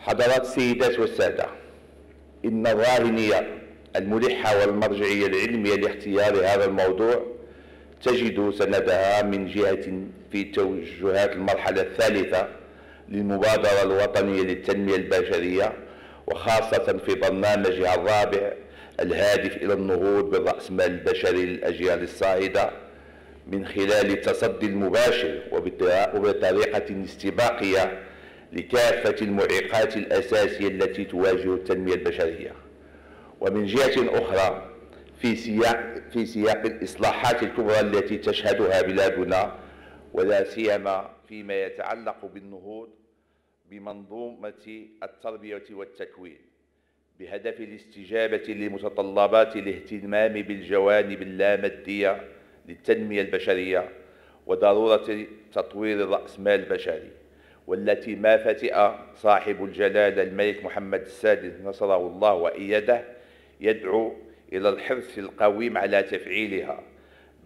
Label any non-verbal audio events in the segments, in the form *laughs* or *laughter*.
حضرات السيدات والسادة إن الراهنية الملحة والمرجعية العلمية لاختيار هذا الموضوع تجد سندها من جهة في توجهات المرحلة الثالثة للمبادرة الوطنية للتنمية البشرية وخاصة في برنامجها الرابع الهادف إلى النهوض بالرأسمال البشري للأجيال الصاعدة من خلال التصدي المباشر وبطريقة استباقية لكافة المعيقات الأساسية التي تواجه التنمية البشرية ومن جهة أخرى في سياق في سياق الإصلاحات الكبرى التي تشهدها بلادنا ولا سيما فيما يتعلق بالنهوض بمنظومة التربية والتكوين بهدف الاستجابة لمتطلبات الاهتمام بالجوانب اللامادية للتنمية البشرية وضرورة تطوير الرأسمال البشري والتي ما فتئ صاحب الجلالة الملك محمد السادس نصره الله وإيده يدعو إلى الحرص القويم على تفعيلها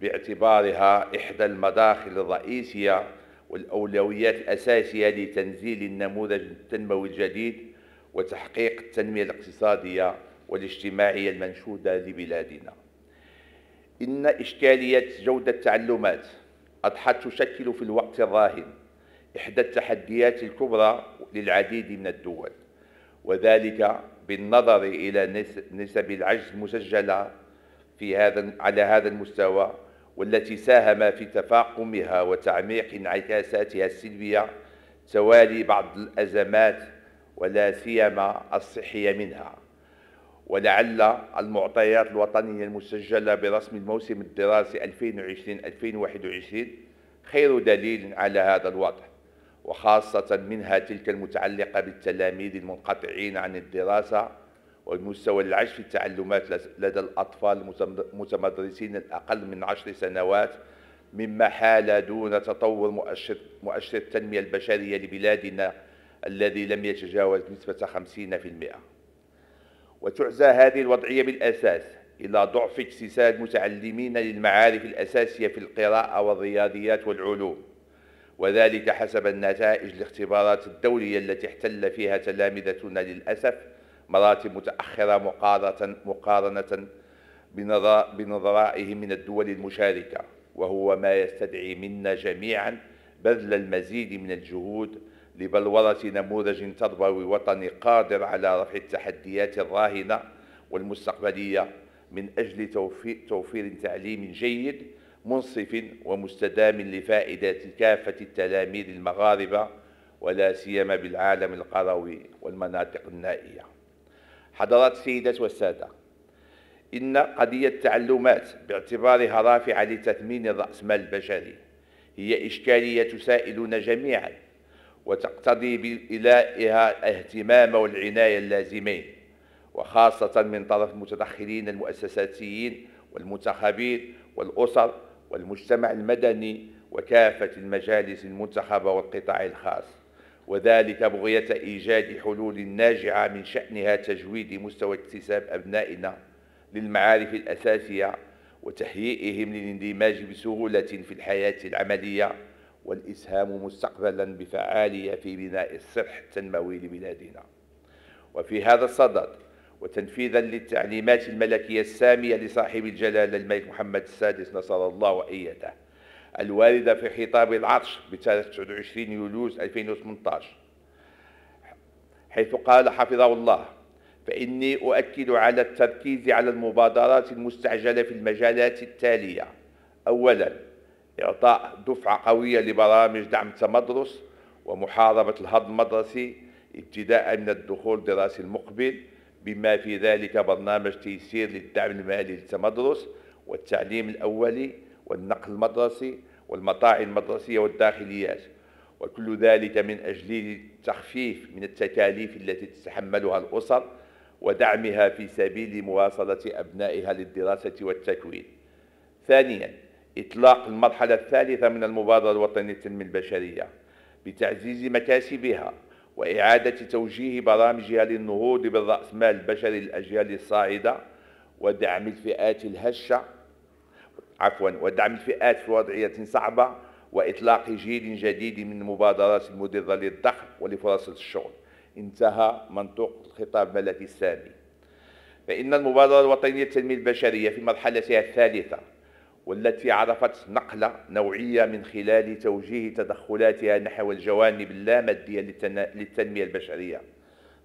باعتبارها إحدى المداخل الرئيسية والأولويات الأساسية لتنزيل النموذج التنموي الجديد وتحقيق التنمية الاقتصادية والاجتماعية المنشودة لبلادنا إن إشكالية جودة التعلمات أضحت تشكل في الوقت الراهن إحدى التحديات الكبرى للعديد من الدول وذلك بالنظر إلى نسب العجز المسجلة في هذا على هذا المستوى والتي ساهم في تفاقمها وتعميق انعكاساتها السلبية توالي بعض الأزمات ولا سيما الصحية منها ولعل المعطيات الوطنية المسجلة برسم الموسم الدراسي 2020-2021 خير دليل على هذا الوضع وخاصة منها تلك المتعلقة بالتلاميذ المنقطعين عن الدراسة والمستوى العج في التعلمات لدى الأطفال المتمدرسين الأقل من عشر سنوات مما حال دون تطور مؤشر, مؤشر التنمية البشرية لبلادنا الذي لم يتجاوز نسبة 50% وتعزى هذه الوضعية بالأساس إلى ضعف اكتساب متعلمين للمعارف الأساسية في القراءة والرياضيات والعلوم وذلك حسب النتائج الاختبارات الدولية التي احتل فيها تلامذتنا للأسف مراتب متأخرة مقارنة, بنظرائهم من الدول المشاركة وهو ما يستدعي منا جميعا بذل المزيد من الجهود لبلورة نموذج تربوي وطني قادر على رفع التحديات الراهنة والمستقبلية من أجل توفير تعليم جيد منصف ومستدام لفائدة كافة التلاميذ المغاربة ولا سيما بالعالم القروي والمناطق النائية حضرات السيدات والسادة إن قضية التعلمات باعتبارها رافعة لتثمين الرأسمال البشري هي إشكالية تسائلنا جميعا وتقتضي بإلائها الاهتمام والعناية اللازمين وخاصة من طرف المتدخلين المؤسساتيين والمنتخبين والأسر والمجتمع المدني وكافة المجالس المنتخبة والقطاع الخاص وذلك بغية إيجاد حلول ناجعة من شأنها تجويد مستوى اكتساب أبنائنا للمعارف الأساسية وتهيئهم للاندماج بسهولة في الحياة العملية والإسهام مستقبلا بفعالية في بناء الصرح التنموي لبلادنا وفي هذا الصدد وتنفيذا للتعليمات الملكية السامية لصاحب الجلالة الملك محمد السادس نصر الله وإيده الواردة في خطاب العطش بتاريخ 29 يوليوز 2018 حيث قال حفظه الله فإني أؤكد على التركيز على المبادرات المستعجلة في المجالات التالية أولا إعطاء دفعة قوية لبرامج دعم التمدرس ومحاربة الهضم المدرسي ابتداء من الدخول الدراسي المقبل بما في ذلك برنامج تيسير للدعم المالي للتمدرس والتعليم الأولي والنقل المدرسي والمطاعم المدرسية والداخليات وكل ذلك من أجل التخفيف من التكاليف التي تتحملها الأسر ودعمها في سبيل مواصلة أبنائها للدراسة والتكوين ثانيا إطلاق المرحلة الثالثة من المبادرة الوطنية للتنمية البشرية بتعزيز مكاسبها وإعادة توجيه برامجها للنهوض بالرأسمال البشري للأجيال الصاعدة ودعم الفئات الهشة عفوا ودعم الفئات في وضعية صعبة وإطلاق جيل جديد من المبادرات المدرة للدخل ولفرص الشغل انتهى منطوق الخطاب ملكي السامي فإن المبادرة الوطنية للتنمية البشرية في مرحلتها الثالثة والتي عرفت نقلة نوعية من خلال توجيه تدخلاتها نحو الجوانب اللامادية للتنمية البشرية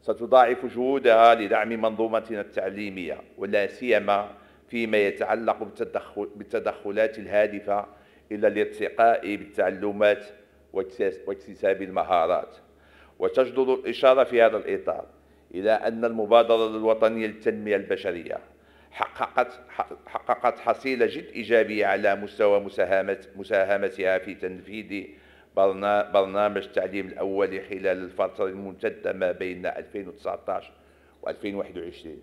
ستضاعف جهودها لدعم منظومتنا التعليمية ولا سيما فيما يتعلق بالتدخلات الهادفة إلى الارتقاء بالتعلمات واكتساب المهارات وتجدر الإشارة في هذا الإطار إلى أن المبادرة الوطنية للتنمية البشرية حققت حققت حصيلة جد إيجابية على مستوى مساهمه مساهمتها في تنفيذ برنامج التعليم الأولي خلال الفترة الممتدة ما بين 2019 و 2021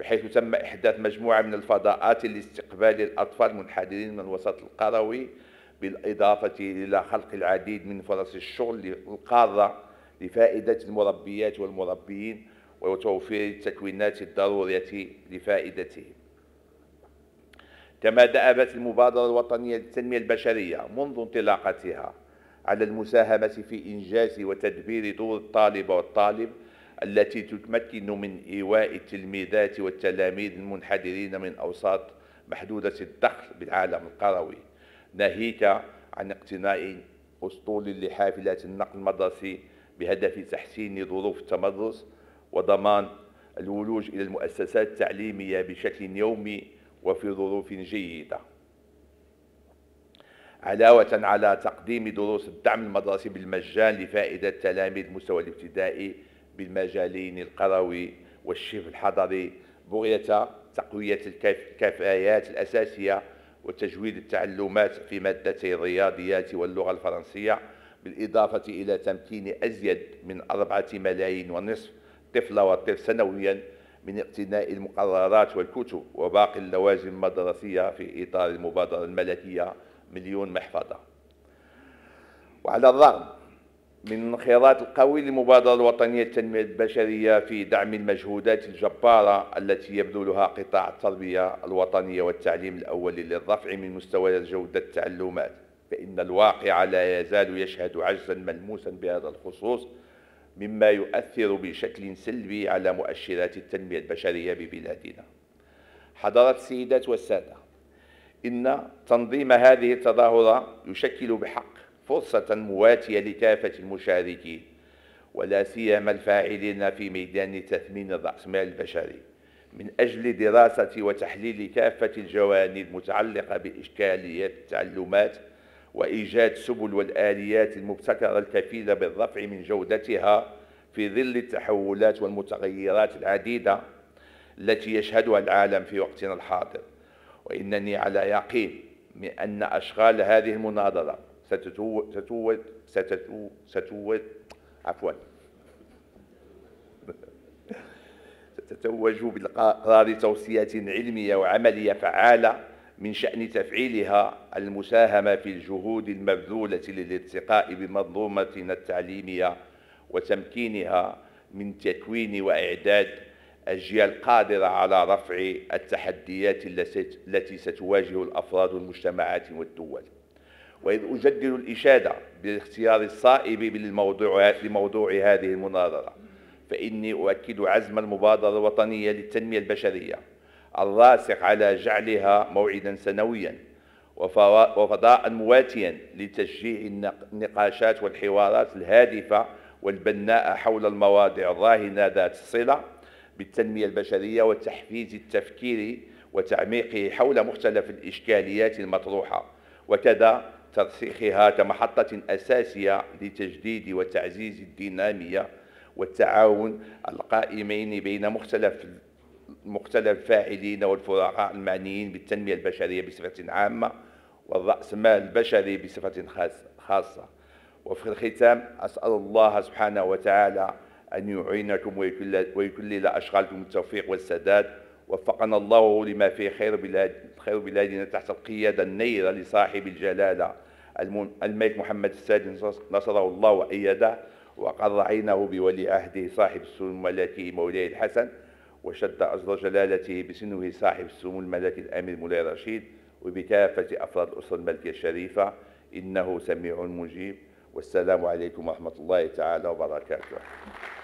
بحيث تم إحداث مجموعة من الفضاءات لاستقبال الأطفال المنحدرين من الوسط القروي بالإضافة إلى خلق العديد من فرص الشغل للقارة لفائدة المربيات والمربيين وتوفير التكوينات الضرورية لفائدته كما دأبت المبادرة الوطنية للتنمية البشرية منذ انطلاقتها على المساهمة في إنجاز وتدبير دور الطالب والطالب التي تتمكن من إيواء التلميذات والتلاميذ المنحدرين من أوساط محدودة الدخل بالعالم القروي ناهيك عن اقتناء أسطول لحافلات النقل المدرسي بهدف تحسين ظروف التمرس وضمان الولوج إلى المؤسسات التعليمية بشكل يومي وفي ظروف جيدة علاوة على تقديم دروس الدعم المدرسي بالمجان لفائدة تلاميذ مستوى الابتدائي بالمجالين القروي والشف الحضري بغية تقوية الكفايات الأساسية وتجويد التعلمات في مادتي الرياضيات واللغة الفرنسية بالإضافة إلى تمكين أزيد من أربعة ملايين ونصف الطفل والطفل سنويا من اقتناء المقررات والكتب وباقي اللوازم المدرسية في إطار المبادرة الملكية مليون محفظة وعلى الرغم من الانخراط القوي للمبادرة الوطنية للتنمية البشرية في دعم المجهودات الجبارة التي يبذلها قطاع التربية الوطنية والتعليم الأولي للرفع من مستوى جودة التعلمات فإن الواقع لا يزال يشهد عجزا ملموسا بهذا الخصوص مما يؤثر بشكل سلبي على مؤشرات التنمية البشرية ببلادنا حضرة السيدات والسادة إن تنظيم هذه التظاهرة يشكل بحق فرصة مواتية لكافة المشاركين ولا سيما الفاعلين في ميدان تثمين الرأسمال البشري من أجل دراسة وتحليل كافة الجوانب المتعلقة بإشكاليات التعلمات وإيجاد سبل والآليات المبتكرة الكفيلة بالرفع من جودتها في ظل التحولات والمتغيرات العديدة التي يشهدها العالم في وقتنا الحاضر وإنني على يقين من أن أشغال هذه المناظرة ستتو ستتو ستتو عفوا *laughs* تتوج بالقرار توصيات علمية وعملية فعالة من شأن تفعيلها المساهمة في الجهود المبذولة للارتقاء بمنظومتنا التعليمية وتمكينها من تكوين وإعداد أجيال قادرة على رفع التحديات التي ستواجه الأفراد والمجتمعات والدول وإذ أجدد الإشادة بالاختيار الصائب للموضوع لموضوع هذه المناظرة فإني أؤكد عزم المبادرة الوطنية للتنمية البشرية الراسخ على جعلها موعدا سنويا وفضاء مواتيا لتشجيع النقاشات والحوارات الهادفة والبناء حول المواضيع الراهنة ذات الصلة بالتنمية البشرية وتحفيز التفكير وتعميقه حول مختلف الإشكاليات المطروحة وكذا ترسيخها كمحطة أساسية لتجديد وتعزيز الدينامية والتعاون القائمين بين مختلف مختلف الفاعلين والفرقاء المعنيين بالتنمية البشرية بصفة عامة والرأسمال البشري بصفة خاصة وفي الختام أسأل الله سبحانه وتعالى أن يعينكم ويكلل أشغالكم التوفيق والسداد وفقنا الله لما فيه خير بلاد خير بلادنا تحت القيادة النيرة لصاحب الجلالة الملك محمد السادس نصره الله وأيده وقد رعينه بولي عهده صاحب السلم الملكي مولاي الحسن وشد عزل جلالته بسنه صاحب السمو الملكي الأمير مولاي رشيد وبكافة أفراد الأسرة الملكية الشريفة إنه سميع مجيب والسلام عليكم ورحمة الله تعالى وبركاته